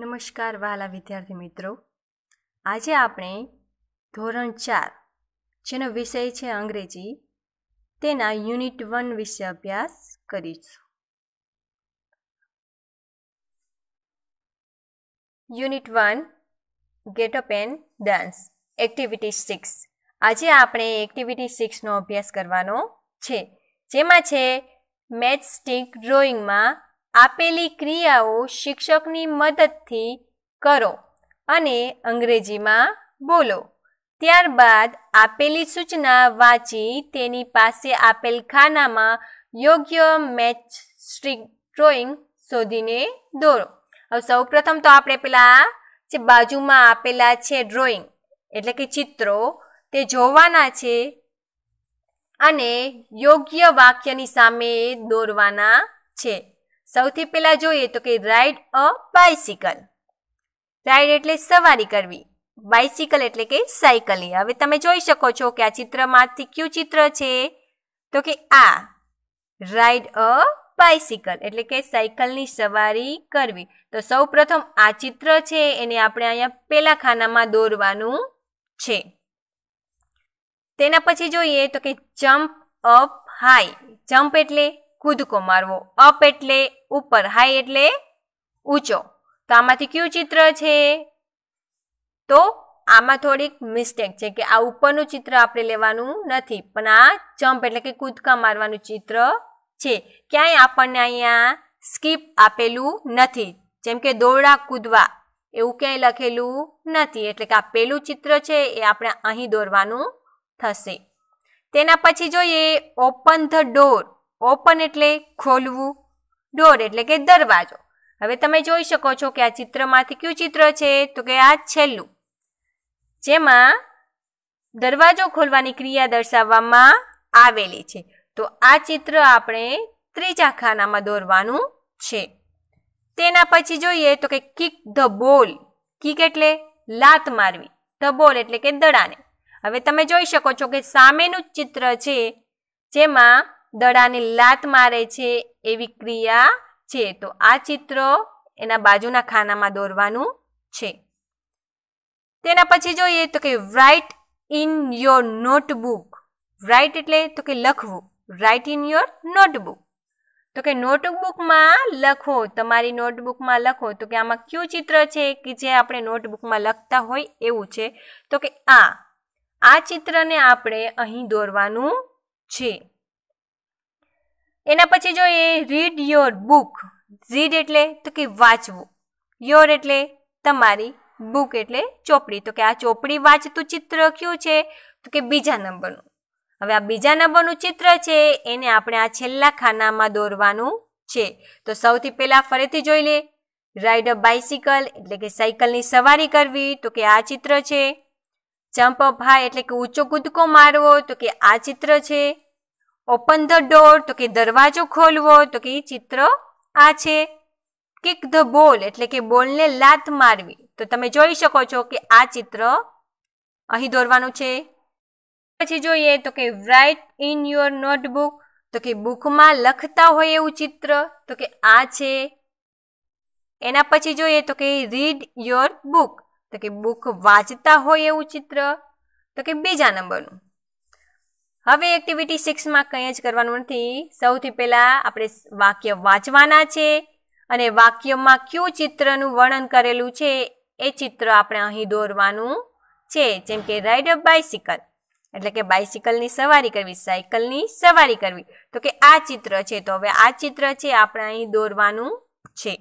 નમસ્કાર વહાલા વિદ્યાર્થી મિત્રો આજે આપણે ધોરણ ચાર જેનો વિષય છે અંગ્રેજી તેના યુનિટ વન વિશે અભ્યાસ કરીશું unit one get up and dance activity six આજે આપણે એક્ટિવિટી સિક્સનો અભ્યાસ કરવાનો છે જેમાં છે મેચ સ્ટિક ડ્રોઈંગમાં આપેલી ક્રિયાઓ શિક્ષકની મદદથી કરો અને અંગ્રેજીમાં બોલો ત્યારબાદ આપેલી સૂચના વાંચી તેની પાસે આપેલ ખાનામાં યોગ્ય મેચ સ્ટ્રીક ડ્રોઈંગ શોધીને દોરો હવે સૌપ્રથમ તો આપણે પેલા જે બાજુમાં આપેલા છે ડ્રોઈંગ એટલે કે ચિત્રો તે જોવાના છે અને યોગ્ય વાક્યની સામે દોરવાના છે સૌથી પહેલાં જોઈએ તો કે રાઇડ અ બાઇસિકલ રાઇડ એટલે સવારી કરવી બાઇસિકલ એટલે કે સાયકલની હવે તમે જોઈ શકો છો કે આ ચિત્રમાંથી કયું ચિત્ર છે તો કે આ રાઇડ અ બાઇસિકલ એટલે કે સાયકલની સવારી કરવી તો સૌ પ્રથમ આ ચિત્ર છે એને આપણે અહીંયા પહેલા ખાનામાં દોરવાનું છે તેના પછી જોઈએ તો કે જમ્પ અપ હાઈ જમ્પ એટલે કૂદકો મારવો અપ એટલે ઉપર હાઈ એટલે ઊંચો તો આમાંથી કયું ચિત્ર છે તો આમાં થોડીક મિસ્ટેક છે કે આ ઉપરનું ચિત્ર આપણે લેવાનું નથી પણ આ જમ્પ એટલે કે કૂદકા મારવાનું ચિત્ર છે ક્યાંય આપણને અહીંયા સ્કીપ આપેલું નથી જેમ કે દોરડા કૂદવા એવું ક્યાંય લખેલું નથી એટલે કે આ પેલું ચિત્ર છે એ આપણે અહીં દોરવાનું થશે તેના પછી જોઈએ ઓપન ધ ડોર ઓપન એટલે ખોલવું ડોર એટલે કે દરવાજો હવે તમે જોઈ શકો છો કે આ ચિત્રમાંથી કયું ચિત્ર છે તો કે આ છેલ્લું જેમાં દરવાજો ખોલવાની ક્રિયા દર્શાવવામાં આવેલી છે તો આ ચિત્ર આપણે ત્રીજા ખાનામાં દોરવાનું છે તેના પછી જોઈએ તો કે કિક ધ બોલ કિક એટલે લાત મારવી ધ બોલ એટલે કે દડાને હવે તમે જોઈ શકો છો કે સામેનું ચિત્ર છે જેમાં દડાને લાત મારે છે એવી ક્રિયા છે તો આ ચિત્ર એના બાજુના ખાનામાં દોરવાનું છે તેના પછી જોઈએ તો કે write in your notebook write એટલે તો કે લખવું રાઇટ ઇન યોર નોટબુક તો કે નોટબુકમાં લખો તમારી નોટબુકમાં લખો તો કે આમાં કયું ચિત્ર છે કે જે આપણે નોટબુકમાં લખતા હોય એવું છે તો કે આ આ ચિત્રને આપણે અહીં દોરવાનું છે એના પછી જો એ રીડ યોર બુક રીડ એટલે તો કે વાંચવું યોર એટલે તમારી બુક એટલે ચોપડી તો કે આ ચોપડી વાંચતું ચિત્ર કયું છે તો કે બીજા નંબરનું હવે આ બીજા નંબરનું ચિત્ર છે એને આપણે આ છેલ્લા ખાનામાં દોરવાનું છે તો સૌથી પહેલાં ફરીથી જોઈ લે રાઇડ અ બાઇસિકલ એટલે કે સાયકલની સવારી કરવી તો કે આ ચિત્ર છે જમ્પ અપ હાઈ એટલે કે ઊંચો કૂદકો મારવો તો કે આ ચિત્ર છે ઓપન ધ ડોર તો કે દરવાજો ખોલવો તો કે ચિત્ર આ છે કિક ધ બોલ એટલે કે બોલને લાત મારવી તો તમે જોઈ શકો છો કે આ ચિત્ર અહીં દોરવાનું છે પછી જોઈએ તો કે રાઇટ ઇન યોર નોટબુક તો કે બુકમાં લખતા હોય એવું ચિત્ર તો કે આ છે એના પછી જોઈએ તો કે રીડ યોર બુક તો કે બુક વાંચતા હોય એવું ચિત્ર તો કે બીજા નંબરનું હવે એક્ટિવિટી સિક્સમાં કંઈ જ કરવાનું નથી સૌથી પહેલાં આપણે વાક્ય વાંચવાના છે અને વાક્યમાં કયું ચિત્રનું વર્ણન કરેલું છે એ ચિત્ર આપણે અહીં દોરવાનું છે જેમ કે રાઇડ અ બાઇસિકલ એટલે કે બાઇસિકલની સવારી કરવી સાયકલની સવારી કરવી તો કે આ ચિત્ર છે તો હવે આ ચિત્ર છે આપણે અહીં દોરવાનું છે